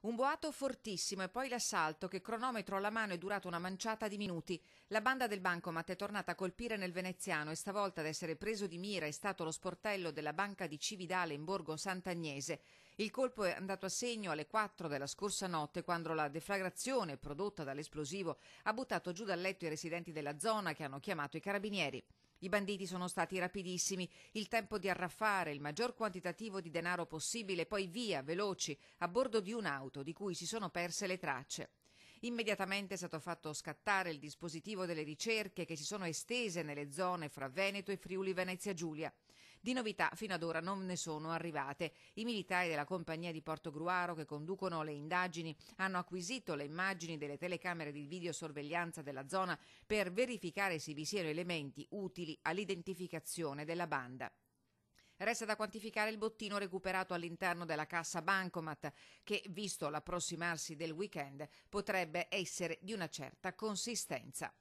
Un boato fortissimo e poi l'assalto che cronometro alla mano è durato una manciata di minuti. La banda del bancomat è tornata a colpire nel veneziano e stavolta ad essere preso di mira è stato lo sportello della banca di Cividale in Borgo Sant'Agnese. Il colpo è andato a segno alle 4 della scorsa notte quando la deflagrazione prodotta dall'esplosivo ha buttato giù dal letto i residenti della zona che hanno chiamato i carabinieri. I banditi sono stati rapidissimi, il tempo di arraffare il maggior quantitativo di denaro possibile, poi via, veloci, a bordo di un'auto di cui si sono perse le tracce. Immediatamente è stato fatto scattare il dispositivo delle ricerche che si sono estese nelle zone fra Veneto e Friuli Venezia Giulia. Di novità fino ad ora non ne sono arrivate. I militari della compagnia di Porto Gruaro che conducono le indagini hanno acquisito le immagini delle telecamere di videosorveglianza della zona per verificare se vi siano elementi utili all'identificazione della banda. Resta da quantificare il bottino recuperato all'interno della cassa Bancomat, che, visto l'approssimarsi del weekend, potrebbe essere di una certa consistenza.